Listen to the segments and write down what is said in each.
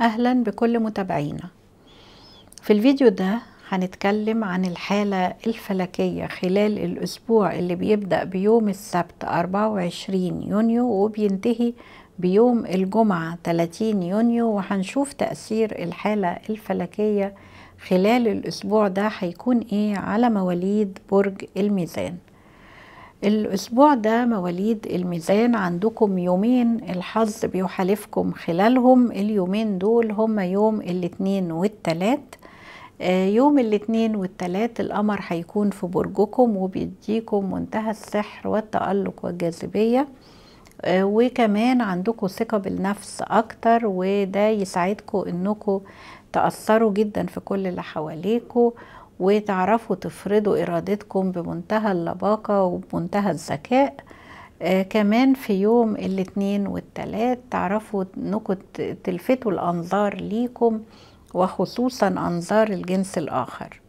أهلا بكل متابعينا في الفيديو ده هنتكلم عن الحالة الفلكية خلال الأسبوع اللي بيبدأ بيوم السبت 24 يونيو وبينتهي بيوم الجمعة 30 يونيو وهنشوف تأثير الحالة الفلكية خلال الأسبوع ده هيكون إيه على مواليد برج الميزان الأسبوع ده مواليد الميزان عندكم يومين الحظ بيحالفكم خلالهم اليومين دول هما يوم الاثنين والتلات آه، يوم الاثنين والتلات القمر هيكون في برجكم وبيديكم منتهى السحر والتألق والجاذبية آه، وكمان عندكم ثقة بالنفس أكتر وده يساعدكم أنكم تأثروا جدا في كل اللي حواليكم وتعرفوا تفرضوا إرادتكم بمنتهى اللباقة وبمنتهى الذكاء آه كمان في يوم الاثنين والثلاث تعرفوا انكم تلفتوا الانظار ليكم وخصوصا انظار الجنس الاخر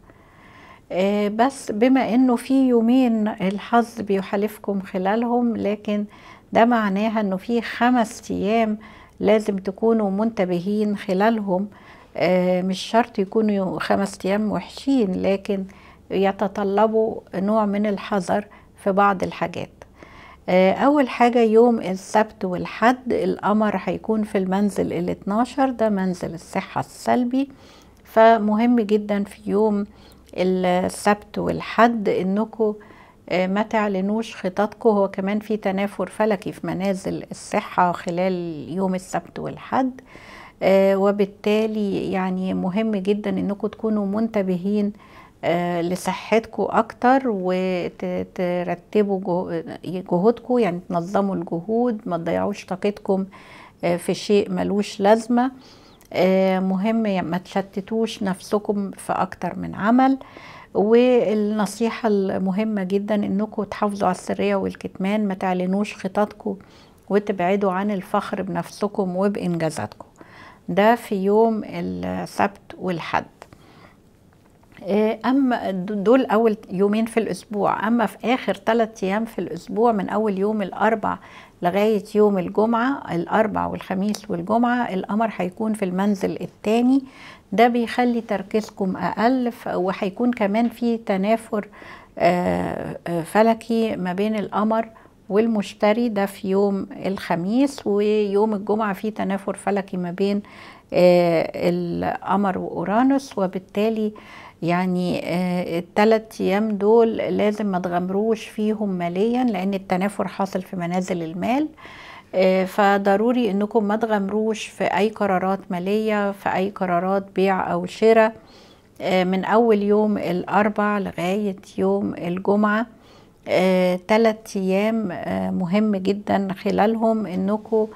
آه بس بما انه في يومين الحظ بيحالفكم خلالهم لكن ده معناها انه في خمس ايام لازم تكونوا منتبهين خلالهم آه، مش شرط يكونوا خمس أيام وحشين لكن يتطلبوا نوع من الحذر في بعض الحاجات آه، أول حاجة يوم السبت والحد القمر هيكون في المنزل ال 12 ده منزل الصحة السلبي فمهم جدا في يوم السبت والحد انكم آه، ما تعلنوش خططكم هو كمان في تنافر فلكي في منازل الصحة خلال يوم السبت والحد آه، وبالتالي يعني مهم جدا انكم تكونوا منتبهين آه، لصحتكم اكتر وترتبوا جهودكم يعني تنظموا الجهود ما تضيعوش طاقتكم آه، في شيء ملوش لازمه مهم يعني ما تشتتوش نفسكم في اكتر من عمل والنصيحة المهمة جدا انكم تحافظوا على السرية والكتمان ما تعلنوش خططكم وتبعدوا عن الفخر بنفسكم وبإنجازاتكم ده في يوم السبت والحد آه، اما دول اول يومين في الاسبوع اما في اخر ثلاث ايام في الاسبوع من اول يوم الاربع لغايه يوم الجمعه الاربع والخميس والجمعه القمر هيكون في المنزل الثاني ده بيخلي تركيزكم اقل وهيكون كمان في تنافر آه، آه، فلكي ما بين القمر والمشتري ده في يوم الخميس ويوم الجمعة في تنافر فلكي ما بين آه، القمر وأورانوس وبالتالي يعني آه، الثلاث ايام دول لازم ما تغمروش فيهم ماليا لان التنافر حاصل في منازل المال آه، فضروري انكم ما تغمروش في اي قرارات ماليه في اي قرارات بيع او شراء من اول يوم الاربع لغايه يوم الجمعه ثلاث آه، ايام آه، مهم جدا خلالهم انكم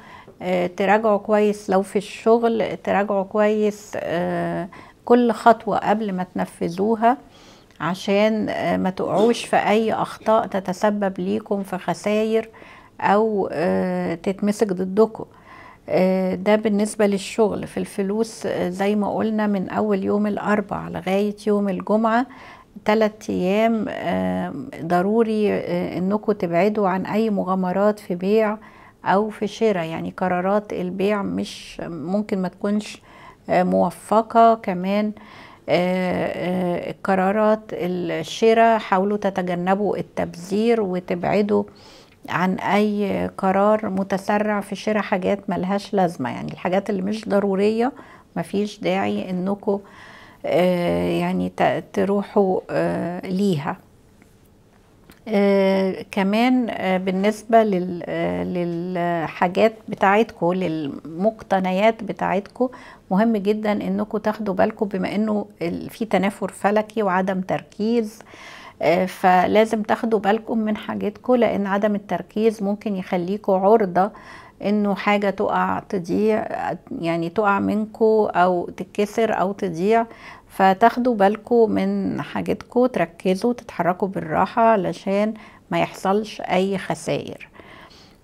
آه، تراجعوا كويس لو في الشغل تراجعوا كويس كل خطوة قبل ما تنفذوها عشان ما تقعوش في اي اخطاء تتسبب ليكم في خساير او تتمسك ضدكم ده بالنسبة للشغل في الفلوس زي ما قلنا من أول يوم الأربع لغاية يوم الجمعة ثلاث ايام ضروري آه، انكم تبعدوا عن اي مغامرات في بيع او في شراء يعني قرارات البيع مش ممكن ما تكونش آه، موفقه كمان آه، قرارات الشراء حاولوا تتجنبوا التبذير وتبعدوا عن اي قرار متسرع في شراء حاجات ملهاش لازمه يعني الحاجات اللي مش ضروريه مفيش داعي انكم آه، يعني تروحوا آه، ليها آه، كمان بالنسبه للحاجات بتاعتكم للمقتنيات بتاعتكم مهم جدا انكم تاخدوا بالكم بما انه في تنافر فلكي وعدم تركيز فلازم تاخدوا بالكم من حاجتكم لان عدم التركيز ممكن يخليكم عرضه انه حاجه تقع تضيع يعني تقع منكو او تتكسر او تضيع فتاخدوا بالكو من حاجتكو تركزوا تتحركوا بالراحه علشان ما يحصلش اي خسائر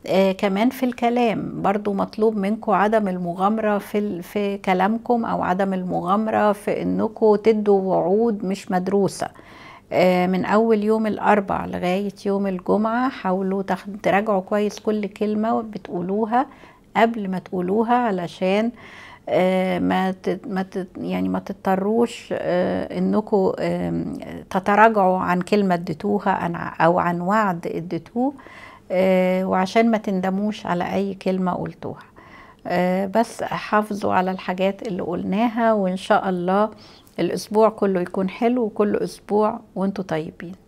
آه كمان في الكلام برضو مطلوب منكم عدم المغامرة في, في كلامكم أو عدم المغامرة في أنكم تدوا وعود مش مدروسة آه، من اول يوم الاربع لغايه يوم الجمعه حاولوا تراجعوا كويس كل كلمه بتقولوها قبل ما تقولوها علشان آه، ما ما يعني ما تضطروش آه، انكم تتراجعوا عن كلمه اديتوها او عن وعد اديتوه وعشان ما تندموش على اي كلمه قلتوها بس حافظوا على الحاجات اللي قلناها وان شاء الله الأسبوع كله يكون حلو وكل أسبوع وانتوا طيبين